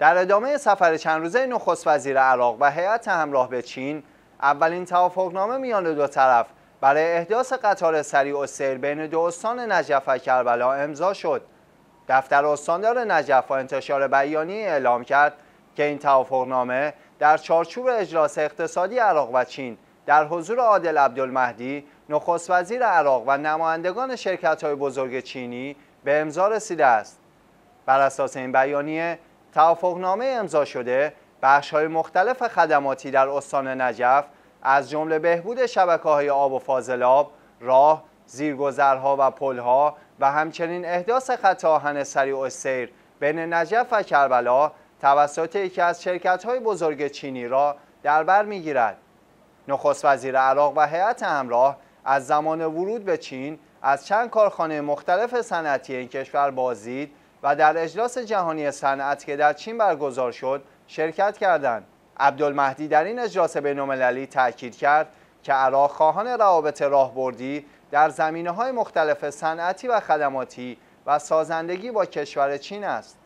در ادامه سفر چند روزه نخست وزیر عراق و هیئت همراه به چین اولین توافقنامه میان دو طرف برای احداث قطار سریع و سیر بین دو استان نجف و کربلا امضا شد دفتر استاندار نجف و انتشار بیانیه اعلام کرد که این توافقنامه در چارچوب اجلاس اقتصادی عراق و چین در حضور عادل عبدالمهدی نخست وزیر عراق و نمایندگان شرکت های بزرگ چینی به امضا رسیده است بر اساس این بیانیه توافقنامه امضا شده بخش های مختلف خدماتی در استان نجف از جمله بهبود شبکه های آب و فاضلاب، راه، زیرگذرها و پلها و همچنین احداث خط آهن سریع و سیر بین نجف و کربلا توسط یکی از شرکت های بزرگ چینی را در بر میگیرد. نخست وزیر عراق و هیئت همراه از زمان ورود به چین از چند کارخانه مختلف صنعتی این کشور بازدید و در اجلاس جهانی صنعت که در چین برگزار شد شرکت کردند. عبدالمهدی در این اجلاس بین‌المللی تاکید کرد که عراق خواهان روابط راهبردی در زمینه‌های مختلف صنعتی و خدماتی و سازندگی با کشور چین است.